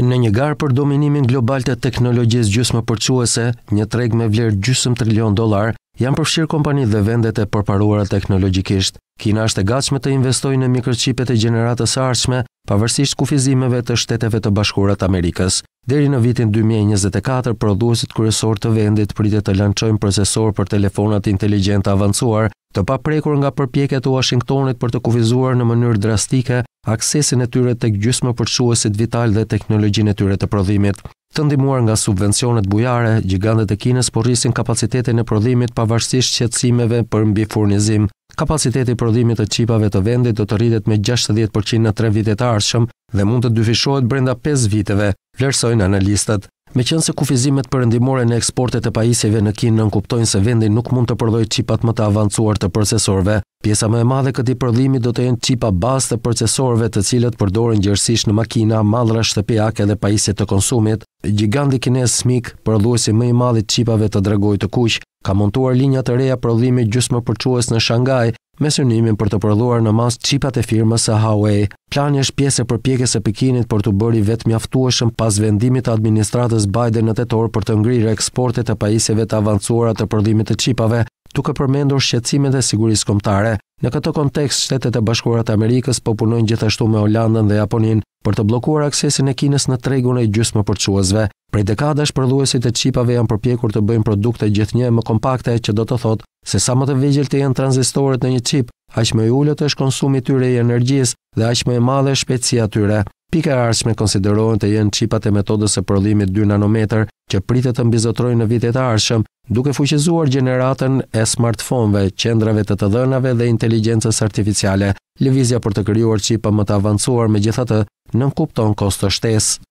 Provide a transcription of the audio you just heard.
Në një garë për dominimin global të teknologjisë gjysmë përquese, një treg me vlerë gjysmë trilion dolar, janë përfshirë kompani dhe vendet e përparuara teknologjikisht. Kina është e gatshme të investojë në mikroqipet e gjeneratës arshme, pavërsisht kufizimeve të shteteve të bashkurat Amerikës. Deri në vitin 2024, produsit kërësor të vendit pritë të lanqojnë procesor për telefonat inteligent avancuar, të paprekur nga përpjeket e Washingtonit për të kufizuar në mënyrë drastike aksesin e tyre tek gjysmë përçuesit vital dhe teknologjinë e tyre të prodhimit. Të ndihmuar nga subvencionet bujare, gigantët e Kinës po rrisin kapacitetin e prodhimit pavarësisht shqetësimeve për mbi furnizim. Kapaciteti i prodhimit të çipave të vendit do të rritet me 60% në 3 vite të ardhshëm dhe mund të dyfishohet brenda 5 viteve, vlerësojnë analistët. Me qënë se kufizimet përëndimore në eksportet e pajisjeve në kinë në nënkuptojnë se vendin nuk mund të përdoj qipat më të avancuar të procesorve, pjesa më e madhe këti përdhimi do të jenë qipa bas të procesorve të cilët përdorin gjërësish në makina, madhra shtëpijake dhe pajisje të konsumit, gjigandi kines smik, përdhuesi më i madhe qipave të dragoj të kush, ka montuar linja të reja gjusë më përquës në Shanghai me synimin për të përdhuar në mas qipat e firmës së Huawei. Plani është pjesë e përpjekjes së Pekinit për të bërë vetë mjaftueshëm pas vendimit të administratës Biden në tetor për të ngrirë eksportet e pajisjeve të avancuara të prodhimit të qipave, duke përmendur shqetësimet e sigurisë kombëtare. Në këtë kontekst, Shtetet e Bashkuara të Amerikës po punojnë gjithashtu me Holandën dhe Japoninë për të bllokuar aksesin e Kinës në tregun e gjysmëpërçuesve. Prej dekadash prodhuesit e çipave janë përpjekur të bëjnë produkte gjithnjë më kompakte, që do të thotë se sa më të vegjël të jenë tranzistorët në një çip, aq më i ulët është konsumi i tyre i energjisë dhe aq më e madhe është shpejtësia e tyre. Pika e ardhshme konsiderohen të jenë çipat e metodës së prodhimit 2 nanometër, që pritet të mbizotrojnë në vitet e ardhshëm, duke fuqizuar gjeneratën e smartphone-ve, qendrave të të dhënave dhe inteligjencës artificiale. Lëvizja për të krijuar çipa më të avancuar megjithatë nënkupton kosto shtesë.